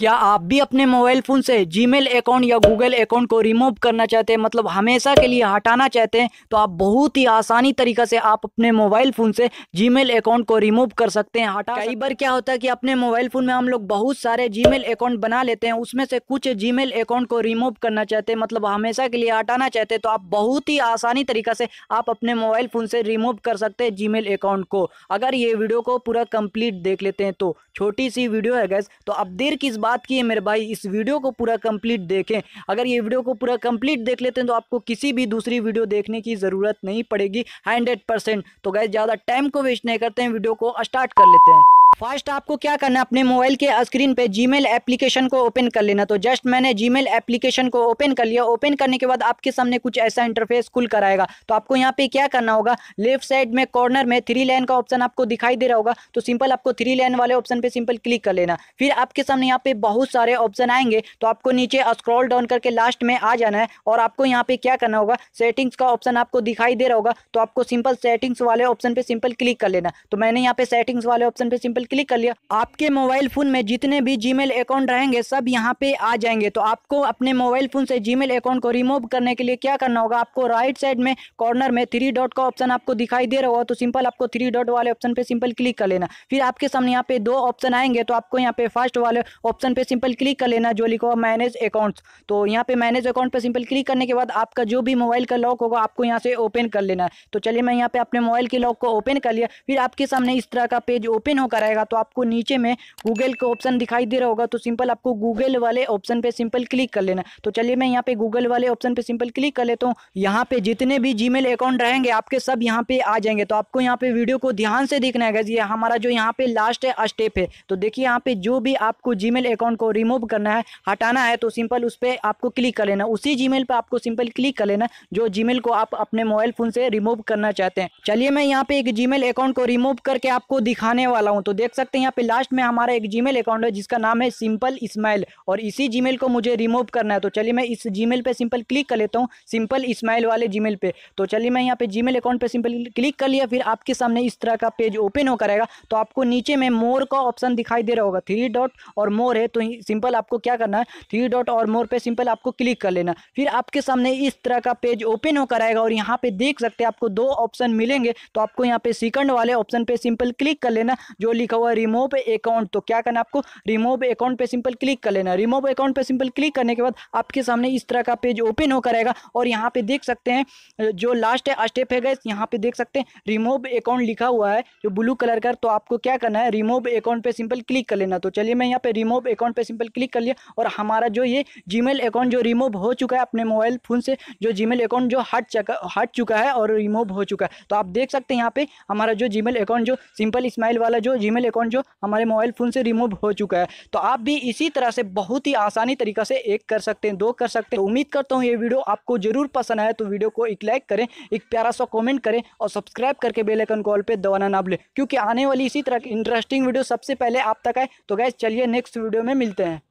क्या आप भी अपने मोबाइल फ़ोन से जीमेल अकाउंट या गूगल अकाउंट को रिमूव करना चाहते हैं मतलब हमेशा के लिए हटाना चाहते हैं तो आप बहुत ही आसानी तरीका से आप अपने मोबाइल फ़ोन से जीमेल अकाउंट को रिमूव कर सकते हैं हटा कई बार क्या होता है कि अपने मोबाइल फ़ोन में हम लोग बहुत सारे जीमेल अकाउंट बना लेते हैं उसमें से कुछ जीमेल अकाउंट को रिमूव करना चाहते हैं मतलब हमेशा के लिए हटाना चाहते हैं तो आप बहुत ही आसानी तरीका से आप अपने मोबाइल फ़ोन से रिमूव कर सकते हैं जीमेल अकाउंट को अगर ये वीडियो को पूरा कंप्लीट देख लेते हैं तो छोटी सी वीडियो है गैस तो अब देर किस बात बात की है मेरे भाई इस वीडियो को पूरा कंप्लीट देखें अगर ये वीडियो को पूरा कंप्लीट देख लेते हैं तो आपको किसी भी दूसरी वीडियो देखने की ज़रूरत नहीं पड़ेगी हंड्रेड परसेंट तो गए ज़्यादा टाइम को वेस्ट नहीं करते हैं वीडियो को स्टार्ट कर लेते हैं फर्स्ट आपको क्या करना है अपने मोबाइल के स्क्रीन पे जीमेल एप्लीकेशन को ओपन कर लेना तो जस्ट मैंने जीमेल एप्लीकेशन को ओपन कर लिया ओपन करने के बाद आपके सामने कुछ ऐसा इंटरफेस खुल कर आएगा तो आपको यहाँ पे क्या करना होगा लेफ्ट साइड में कॉर्नर में थ्री लाइन का ऑप्शन आपको दिखाई दे रहा होगा तो सिंपल आपको थ्री लाइन वाले ऑप्शन पे सिंपल क्लिक कर लेना फिर आपके सामने यहाँ पे बहुत सारे ऑप्शन आएंगे तो आपको नीचे स्क्रॉल डाउन करके लास्ट में आ जाना है और आपको यहाँ पे क्या करना होगा सेटिंग्स का ऑप्शन आपको दिखाई दे रहा होगा तो आपको सिंपल सेटिंग्स वाले ऑप्शन पे सिंपल क्लिक कर लेना तो मैंने यहाँ पे सेटिंग्स वाले ऑप्शन पे सिंपल पर क्लिक कर लिया आपके मोबाइल फोन में जितने भी जीमेल अकाउंट रहेंगे सब यहाँ पे आ जाएंगे तो आपको अपने मोबाइल फोन से जीमेल अकाउंट को रिमूव करने के लिए क्या करना होगा आपको राइट साइड में कॉर्नर में थ्री डॉट का ऑप्शन आपको दिखाई दे रहा होगा तो सिंपल आपको थ्री डॉट वाले ऑप्शन पे सिंपल क्लिक कर लेना फिर आपके सामने यहाँ पे दो ऑप्शन आएंगे तो आपको यहाँ पे फर्स्ट वाले ऑप्शन पे सिंपल क्लिक कर लेना जो लिखो मैनेज अकाउंट तो यहाँ पे मैनेज अकाउंट पे सिंपल क्लिक करने के बाद आपका जो भी मोबाइल का लॉक होगा आपको यहाँ से ओपन कर लेना तो चलिए मैं यहाँ पे अपने मोबाइल के लॉक को ओपन कर लिया फिर आपके सामने इस तरह का पेज ओपन होकर जाएगा तो आपको नीचे में गूगल का ऑप्शन दिखाई दे रहा होगा तो सिंपल आपको गूगल वाले ऑप्शन पे सिंपल क्लिक कर लेना तो चलिए मैं यहाँ पे गूगल वाले ऑप्शन पे सिंपल क्लिक कर लेता हूँ यहाँ पे जितने भी जी अकाउंट रहेंगे आपके सब यहाँ पे आ जाएंगे तो आपको यहाँ पे वीडियो को ध्यान से देखना है ये हमारा जो यहाँ पे लास्ट है स्टेप है तो देखिए यहाँ पे जो भी आपको जी अकाउंट को रिमूव करना है हटाना है तो सिंपल उस पर आपको क्लिक कर लेना उसी जी मेल आपको सिंपल क्लिक कर लेना जो जी को आप अपने मोबाइल फोन से रिमूव करना चाहते हैं चलिए मैं यहाँ पे एक जीमेल अकाउंट को रिमूव करके आपको दिखाने वाला हूँ तो देख सकते हैं यहाँ पे लास्ट में हमारा एक जीमेल अकाउंट है जिसका नाम है सिंपल स्माइल और इसी जीमेल को मुझे रिमूव करना है तो चलिए मैं इस जीमेल पे सिंपल क्लिक कर लेता हूँ सिंपल स्माइल वाले जीमेल पे तो चलिए मैं यहाँ पे जीमेल अकाउंट पे सिंपल क्लिक कर लिया फिर आपके सामने इस तरह का पेज ओपन हो करेगा तो आपको नीचे में मोर का ऑप्शन दिखाई दे रहा होगा थ्री डॉट और मोर है तो सिंपल आपको क्या करना है थ्री डॉट और मोर पर सिंपल आपको क्लिक कर लेना फिर आपके सामने इस तरह का पेज ओपन हो कराएगा और यहाँ पे देख सकते हैं आपको दो ऑप्शन मिलेंगे तो आपको यहाँ पे सिकंड वाले ऑप्शन पे सिंपल क्लिक कर लेना जो लिख लिखा हुआ है रिमूव अकाउंट तो क्या करना आपको रिमूव अकाउंट पे सिंपल क्लिक कर लेना रिमूव अकाउंट पे सिंपल क्लिक करने के बाद आपके सामने इस तरह का पेज ओपन होकर आएगा और यहाँ पे देख सकते हैं जो लास्ट है स्टेप है गैस यहाँ पे देख सकते हैं रिमूव अकाउंट लिखा हुआ है जो ब्लू कलर का तो आपको क्या करना है रिमूव अकाउंट पे सिंपल क्लिक कर लेना तो चलिए मैं यहाँ पे रिमूव अकाउंट पे सिंपल क्लिक कर लिया और हमारा जो ये जीमेल अकाउंट जो रिमूव हो चुका है अपने मोबाइल फ़ोन से जो जीमेल अकाउंट जो हट चुका हट चुका है और रिमूव हो चुका है तो आप देख सकते हैं यहाँ पे हमारा जो जीमेल अकाउंट जो सिंपल स्माइल वाला जो जीमेल जीमेल अकाउंट जो हमारे मोबाइल फ़ोन से रिमूव हो चुका है तो आप भी इसी तरह से बहुत ही आसानी तरीका से एक कर सकते हैं दो कर सकते हैं तो उम्मीद करता हूँ ये वीडियो आपको जरूर पसंद आया तो वीडियो को एक लाइक करें एक प्यारा सा कॉमेंट करें और सब्सक्राइब करके बेलाइकन कॉल पर दबाना ना भूलें क्योंकि आने वाली इसी तरह की इंटरेस्टिंग वीडियो सबसे पहले आप तक आए तो गैस चलिए नेक्स्ट वीडियो में मिलते हैं